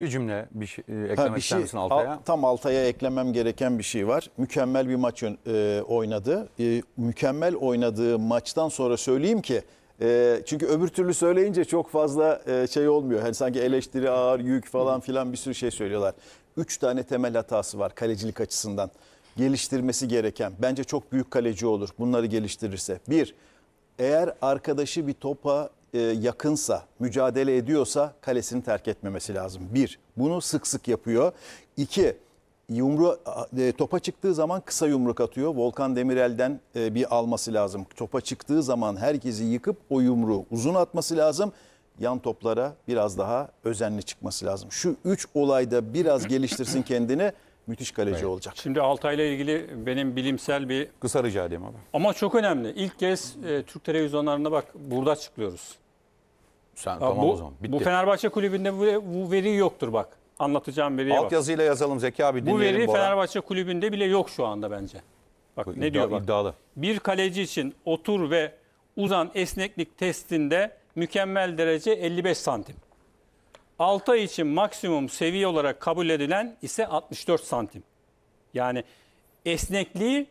Bir cümle bir şey, e, eklemek bir şey, misin Altay'a? Al, tam Altay'a eklemem gereken bir şey var. Mükemmel bir maç e, oynadı. E, mükemmel oynadığı maçtan sonra söyleyeyim ki e, çünkü öbür türlü söyleyince çok fazla e, şey olmuyor. Hani sanki eleştiri ağır, yük falan filan bir sürü şey söylüyorlar. Üç tane temel hatası var kalecilik açısından. Geliştirmesi gereken. Bence çok büyük kaleci olur bunları geliştirirse. Bir, eğer arkadaşı bir topa e, yakınsa, mücadele ediyorsa kalesini terk etmemesi lazım. Bir, bunu sık sık yapıyor. İki, yumru e, topa çıktığı zaman kısa yumruk atıyor. Volkan Demirel'den e, bir alması lazım. Topa çıktığı zaman herkesi yıkıp o yumruğu uzun atması lazım. Yan toplara biraz daha özenli çıkması lazım. Şu üç olayda biraz geliştirsin kendini. Müthiş kaleci evet. olacak. Şimdi Altay ile ilgili benim bilimsel bir... Kısa rica edeyim abi. Ama çok önemli. İlk kez e, Türk televizyonlarında bak burada çıkıyoruz. Sen ya tamam bu, o zaman. Bitti. Bu Fenerbahçe kulübünde bu, bu veri yoktur bak. Anlatacağım veriye Alt bak. yazıyla yazalım Zeki abi dinleyelim. Bu veri Bora. Fenerbahçe kulübünde bile yok şu anda bence. Bak bu ne iddia, diyor bak. İddialı. Bir kaleci için otur ve uzan esneklik testinde mükemmel derece 55 santim. 6 ay için maksimum seviye olarak kabul edilen ise 64 santim. Yani esnekliği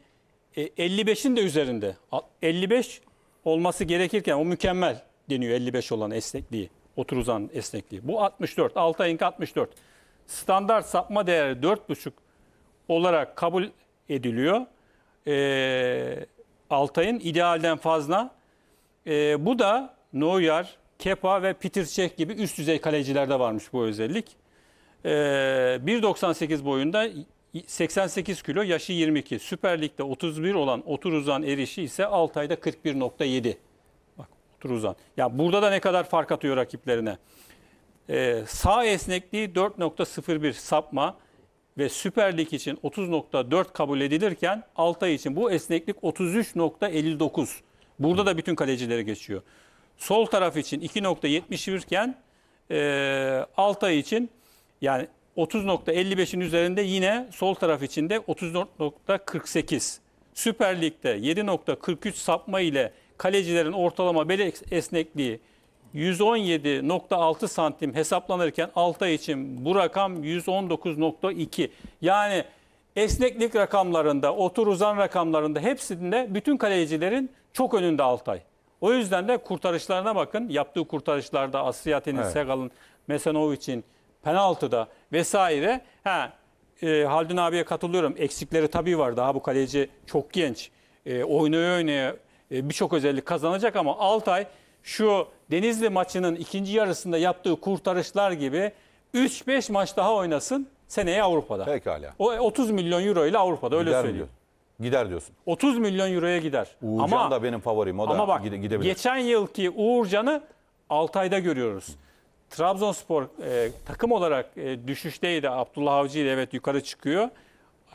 55'in e, de üzerinde. 55 olması gerekirken o mükemmel deniyor 55 olan esnekliği. Otur uzan esnekliği. Bu 64. 6 ayınki 64. Standart sapma değeri 4,5 olarak kabul ediliyor. E, Altay'ın idealden fazla. E, bu da Noyar Kepa ve Peter Cech gibi üst düzey kalecilerde varmış bu özellik. Ee, 1.98 boyunda 88 kilo, yaşı 22. Süper Lig'de 31 olan Otur Uzan Erişi ise 6 ayda 41.7. Bak Otur Uzan. Ya burada da ne kadar fark atıyor rakiplerine. Ee, sağ esnekliği 4.01 sapma ve Süper Lig için 30.4 kabul edilirken ay için bu esneklik 33.59. Burada da bütün kalecilere geçiyor sol taraf için 2.71 iken e, Altay için yani 30.55'in üzerinde yine sol taraf içinde 34.48. Süper Lig'de 7.43 sapma ile kalecilerin ortalama bel esnekliği 117.6 santim hesaplanırken Altay için bu rakam 119.2. Yani esneklik rakamlarında, otur uzan rakamlarında hepsinde bütün kalecilerin çok önünde Altay. O yüzden de kurtarışlarına bakın. Yaptığı kurtarışlarda Asriyatin'in, evet. Segal'ın, Mesanovic'in, penaltıda vesaire. Ha, e, Haldun abiye katılıyorum. Eksikleri tabii var. Daha bu kaleci çok genç. E, oynaya oynaya e, birçok özellik kazanacak ama Altay şu Denizli maçının ikinci yarısında yaptığı kurtarışlar gibi 3-5 maç daha oynasın seneye Avrupa'da. Pekala. O 30 milyon euro ile Avrupa'da öyle Gider söylüyor. Diyor. Gider diyorsun. 30 milyon euroya gider. Uğurcan ama, da benim favorim. O da ama bak, gide, gidebilir. Geçen yılki Uğurcan'ı Altay'da görüyoruz. Trabzonspor e, takım olarak e, düşüşteydi. Abdullah Avcı ile evet yukarı çıkıyor.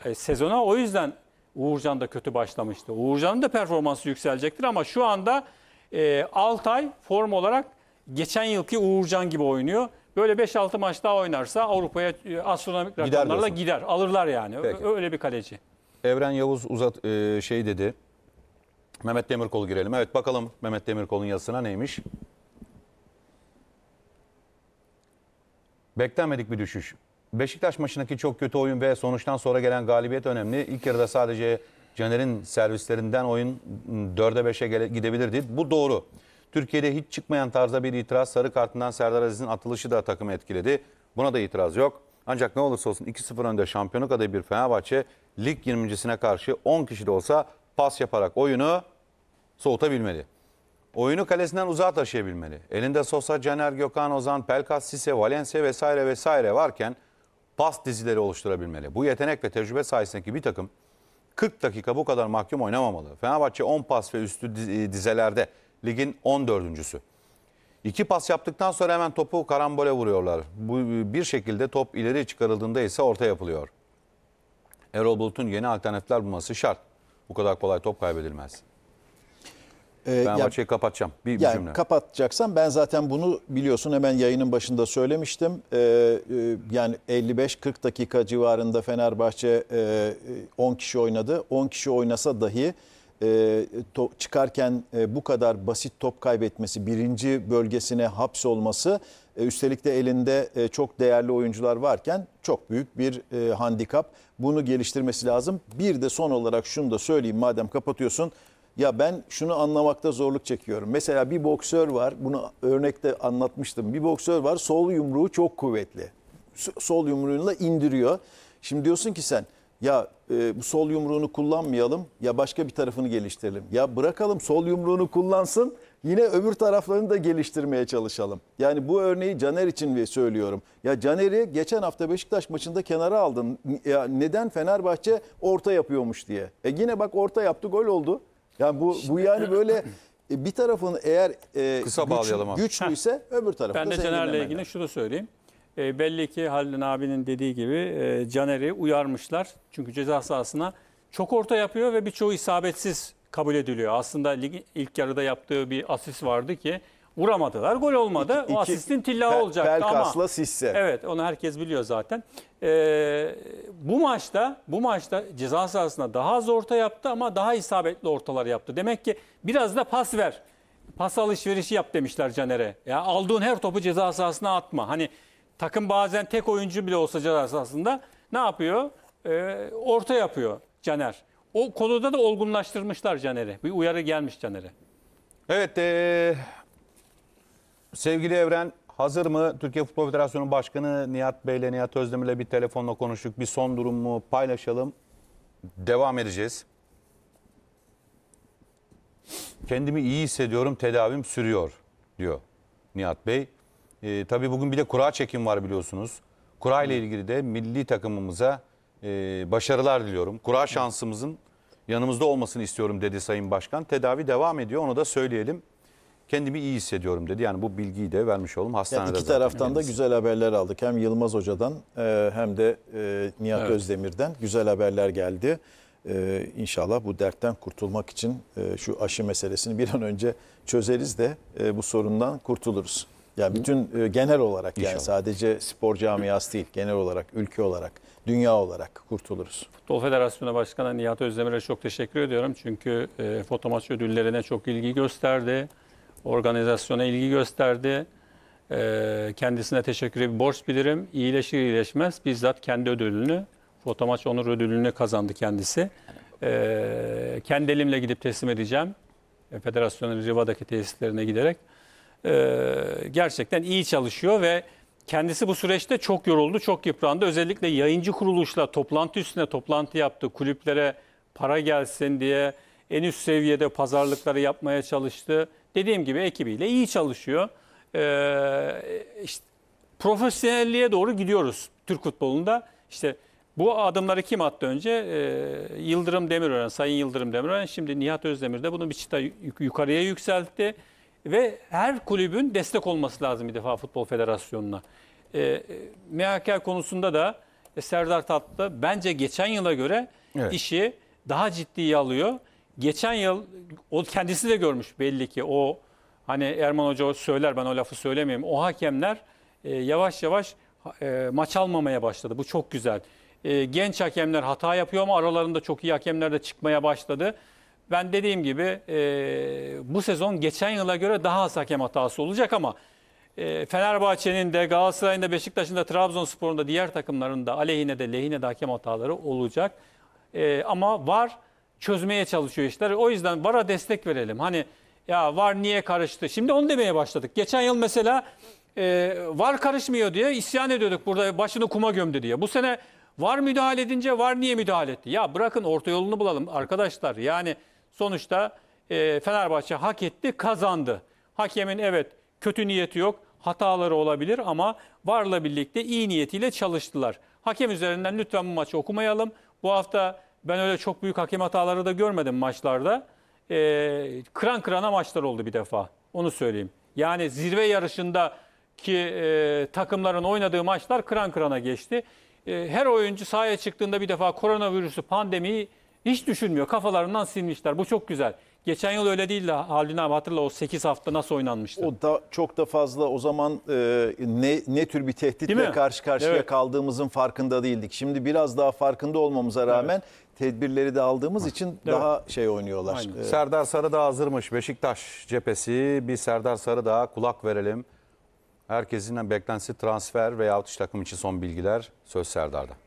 E, sezona o yüzden Uğurcan da kötü başlamıştı. Uğurcan'ın da performansı yükselecektir ama şu anda e, Altay form olarak geçen yılki Uğurcan gibi oynuyor. Böyle 5-6 maç daha oynarsa Avrupa'ya e, astronomik gider rakamlarla diyorsun. gider. Alırlar yani. Peki. Öyle bir kaleci. Evren Yavuz uzat e, şey dedi. Mehmet Demirkol girelim. Evet bakalım Mehmet Demirkol'un yazısına neymiş? Beklenmedik bir düşüş. Beşiktaş maçındaki çok kötü oyun ve sonuçtan sonra gelen galibiyet önemli. İlk yarıda sadece Caner'in servislerinden oyun 4'e 5'e gidebilirdi. Bu doğru. Türkiye'de hiç çıkmayan tarzda bir itiraz sarı kartından Serdar Aziz'in atılışı da takımı etkiledi. Buna da itiraz yok. Ancak ne olursa olsun 2-0 önde şampiyonluk adayı bir Fenerbahçe lig 20.sine karşı 10 kişi de olsa pas yaparak oyunu soğutabilmeli. Oyunu kalesinden uzağa taşıyabilmeli. Elinde Sosa, Caner, Gökhan, Ozan, Pelkas, Sise, Valencia vesaire vesaire varken pas dizileri oluşturabilmeli. Bu yetenek ve tecrübe sayesindeki bir takım 40 dakika bu kadar mahkum oynamamalı. Fenerbahçe 10 pas ve üstü e, dizelerde ligin 14.sü. İki pas yaptıktan sonra hemen topu karambole vuruyorlar. Bu bir şekilde top ileri çıkarıldığında ise orta yapılıyor. Erol Bulut'un yeni alternatifler bulması şart. Bu kadar kolay top kaybedilmez. Ee, ben ya, maçı kapatacağım. Bir, bir cümle. Kapatacaksan ben zaten bunu biliyorsun hemen yayının başında söylemiştim. Ee, e, yani 55-40 dakika civarında Fenerbahçe e, 10 e, kişi oynadı. 10 kişi oynasa dahi e, to, çıkarken e, bu kadar basit top kaybetmesi, birinci bölgesine hapsolması e, üstelik de elinde e, çok değerli oyuncular varken çok büyük bir e, handikap. Bunu geliştirmesi lazım. Bir de son olarak şunu da söyleyeyim madem kapatıyorsun. Ya ben şunu anlamakta zorluk çekiyorum. Mesela bir boksör var, bunu örnekte anlatmıştım. Bir boksör var, sol yumruğu çok kuvvetli. Sol yumruğuyla indiriyor. Şimdi diyorsun ki sen ya e, bu sol yumruğunu kullanmayalım ya başka bir tarafını geliştirelim. Ya bırakalım sol yumruğunu kullansın yine öbür taraflarını da geliştirmeye çalışalım. Yani bu örneği Caner için söylüyorum. Ya Caner'i geçen hafta Beşiktaş maçında kenara aldın. Ya neden Fenerbahçe orta yapıyormuş diye. E yine bak orta yaptı gol oldu. Yani bu, bu yani böyle e, bir tarafın eğer e, Kısa güç, bağlayalım abi. öbür tarafı Ben de Caner'le ilgili şunu söyleyeyim. E, belli ki Halil abinin dediği gibi e, Caner'i uyarmışlar. Çünkü ceza sahasına çok orta yapıyor ve birçoğu isabetsiz kabul ediliyor. Aslında lig, ilk yarıda yaptığı bir asist vardı ki vuramadılar. Gol olmadı. İki, o asistin tilla olacaktı Pelkas'la ama. Pelkas'la Sisse. Evet onu herkes biliyor zaten. Ee, bu maçta bu maçta ceza sahasına daha az orta yaptı ama daha isabetli ortalar yaptı. Demek ki biraz da pas ver. Pas alışverişi yap demişler Caner'e. Ya aldığın her topu ceza sahasına atma. Hani Takım bazen tek oyuncu bile olsa ceza aslında ne yapıyor? Ee, orta yapıyor Caner. O konuda da olgunlaştırmışlar Caner'i. Bir uyarı gelmiş Caner'e. Evet. Ee, sevgili Evren hazır mı? Türkiye Futbol Federasyonu Başkanı Nihat Bey'le, Nihat Özdemir'le bir telefonla konuştuk. Bir son durumu paylaşalım. Devam edeceğiz. Kendimi iyi hissediyorum, tedavim sürüyor diyor Nihat Bey. E, tabii bugün bir de kura çekim var biliyorsunuz. Kura ile ilgili de milli takımımıza e, başarılar diliyorum. Kura şansımızın yanımızda olmasını istiyorum dedi Sayın Başkan. Tedavi devam ediyor onu da söyleyelim. Kendimi iyi hissediyorum dedi. Yani bu bilgiyi de vermiş oldum hastanede. Yani iki taraftan da güzel haberler aldık. Hem Yılmaz Hoca'dan e, hem de e, Nihat evet. Özdemir'den güzel haberler geldi. E, inşallah bu dertten kurtulmak için şu aşı meselesini bir an önce çözeriz de bu sorundan kurtuluruz. Yani bütün e, genel olarak yani sadece spor camiası değil, genel olarak, ülke olarak, dünya olarak kurtuluruz. Futbol Federasyonu Başkanı Nihat Özdemir'e çok teşekkür ediyorum. Çünkü e, foto ödüllerine çok ilgi gösterdi. Organizasyona ilgi gösterdi. E, kendisine teşekkür bir borç bilirim. İyileşir iyileşmez bizzat kendi ödülünü, foto onur ödülünü kazandı kendisi. E, kendi elimle gidip teslim edeceğim. E, Federasyonun Riva'daki tesislerine giderek. Ee, gerçekten iyi çalışıyor ve kendisi bu süreçte çok yoruldu, çok yıprandı. Özellikle yayıncı kuruluşla toplantı üstüne toplantı yaptı. Kulüplere para gelsin diye en üst seviyede pazarlıkları yapmaya çalıştı. Dediğim gibi ekibiyle iyi çalışıyor. Ee, işte, profesyonelliğe doğru gidiyoruz Türk futbolunda. İşte bu adımları kim attı önce? Ee, Yıldırım Demirören, Sayın Yıldırım Demirören. Şimdi Nihat Özdemir de bunu bir çıta yukarıya yükseltti. Ve her kulübün destek olması lazım bir defa Futbol Federasyonu'na. Ee, e, MHK konusunda da e, Serdar Tatlı bence geçen yıla göre evet. işi daha ciddiye alıyor. Geçen yıl o kendisi de görmüş belli ki o hani Erman Hoca söyler ben o lafı söylemeyeyim. O hakemler e, yavaş yavaş e, maç almamaya başladı. Bu çok güzel. E, genç hakemler hata yapıyor ama aralarında çok iyi hakemler de çıkmaya başladı. Ben dediğim gibi e, bu sezon geçen yıla göre daha az hakem hatası olacak ama e, Fenerbahçe'nin de Galatasaray'ın da Beşiktaş'ın da Trabzonspor'un da diğer takımların da aleyhine de lehine de hakem hataları olacak. E, ama var çözmeye çalışıyor işler. O yüzden VAR'a destek verelim. Hani ya VAR niye karıştı? Şimdi onu demeye başladık. Geçen yıl mesela e, VAR karışmıyor diye isyan ediyorduk burada başını kuma gömdü diye. Bu sene VAR müdahale edince VAR niye müdahale etti? Ya bırakın orta yolunu bulalım arkadaşlar. Yani Sonuçta e, Fenerbahçe hak etti, kazandı. Hakemin evet kötü niyeti yok, hataları olabilir ama varla birlikte iyi niyetiyle çalıştılar. Hakem üzerinden lütfen bu maçı okumayalım. Bu hafta ben öyle çok büyük hakem hataları da görmedim maçlarda. E, kıran kırana maçlar oldu bir defa. Onu söyleyeyim. Yani zirve yarışında ki e, takımların oynadığı maçlar kıran kırana geçti. E, her oyuncu sahaya çıktığında bir defa koronavirüsü, pandemiyi hiç düşünmüyor. Kafalarından silmişler. Bu çok güzel. Geçen yıl öyle değildi Halil abi hatırla o 8 hafta nasıl oynanmıştı. O da çok da fazla o zaman e, ne, ne tür bir tehditle karşı karşıya evet. kaldığımızın farkında değildik. Şimdi biraz daha farkında olmamıza rağmen evet. tedbirleri de aldığımız için evet. daha şey oynuyorlar. Aynen. Ee, Serdar Sarıdağ hazırmış Beşiktaş cephesi. Bir Serdar Sarı daha kulak verelim. Herkesin beklentisi transfer veyahut iş takım için son bilgiler söz Serdar'da.